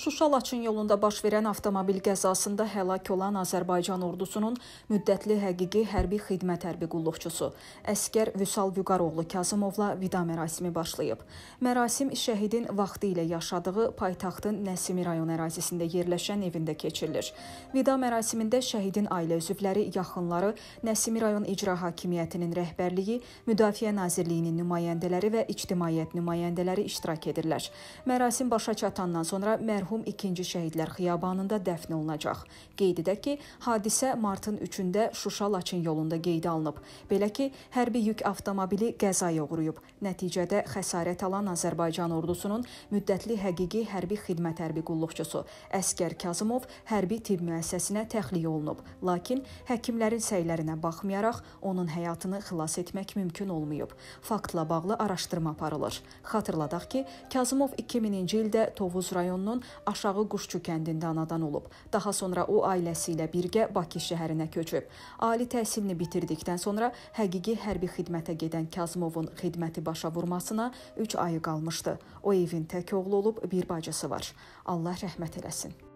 Şuşa-Laçın yolunda baş verən avtomobil qəzasında həlak olan Azərbaycan ordusunun müddətli həqiqi hərbi xidmət hərbi qulluqçusu əskər Vüsal Vüqaroğlu Kazımovla vida mərasimi başlayıb. Mərasim şəhidin vaxtı ilə yaşadığı paytaxtın Nəsimi rayon ərazisində yerləşən evində keçirilir. Vida mərasimində şəhidin ailə üzvləri, yaxınları, Nəsimi rayon icra hakimiyyətinin rəhbərliyi, Müdafiə Nazirliyinin nümayəndələri və ictimaiyyət nümayəndələri iştirak edirlər. Mərasim başa çatandan sonra mərhum mərhum 2-ci şəhidlər xiyabanında dəfn olunacaq. Qeyd edək ki, hadisə martın 3-də Şuşa-Laçın yolunda qeydə alınıb. Belə ki, hərbi yük avtomobili qəzaya uğrayıb. Nəticədə xəsarət alan Azərbaycan ordusunun müddətli həqiqi hərbi xidmət hərbi qulluqçusu Əskər Kazımov hərbi tibb müəssisəsinə təxliyə olunub. Lakin həkimlərin səylərinə baxmayaraq onun həyatını xilas etmək mümkün olmayıb. Faktla bağlı araşdırma aparılır. Xatırladaq ki, Kazımov 2000-ci ildə Tovuz rayonunun Aşağı Quşçu kəndində anadan olub. Daha sonra o ailəsi ilə birgə Bakı şəhərinə köçüb. Ali təhsilini bitirdikdən sonra həqiqi hərbi xidmətə gedən Kazımovun xidməti başa vurmasına 3 ayı qalmışdı. O evin tək oğlu olub, bir bacısı var. Allah rəhmət eləsin.